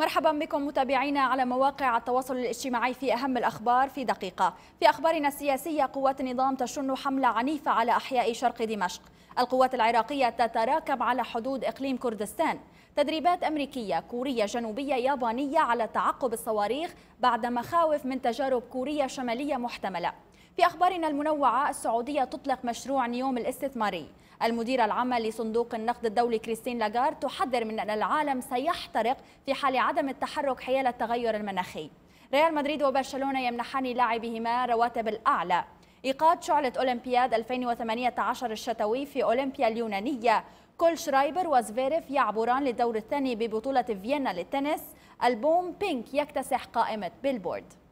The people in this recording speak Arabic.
مرحبا بكم متابعينا على مواقع التواصل الاجتماعي في أهم الأخبار في دقيقة في أخبارنا السياسية قوات النظام تشن حملة عنيفة على أحياء شرق دمشق القوات العراقية تتراكم على حدود إقليم كردستان تدريبات أمريكية كورية جنوبية يابانية على تعقب الصواريخ بعد مخاوف من تجارب كوريا شمالية محتملة في أخبارنا المنوعة السعودية تطلق مشروع نيوم الاستثماري المديرة العامة لصندوق النقد الدولي كريستين لاغار تحذر من أن العالم سيحترق في حال عدم التحرك حيال التغير المناخي ريال مدريد وبرشلونة يمنحان لاعبهما رواتب الأعلى إيقاد شعلة أولمبياد 2018 الشتوي في أولمبيا اليونانية كل شرايبر وزفيرف يعبران للدور الثاني ببطولة فيينا للتنس ألبوم بينك يكتسح قائمة بيلبورد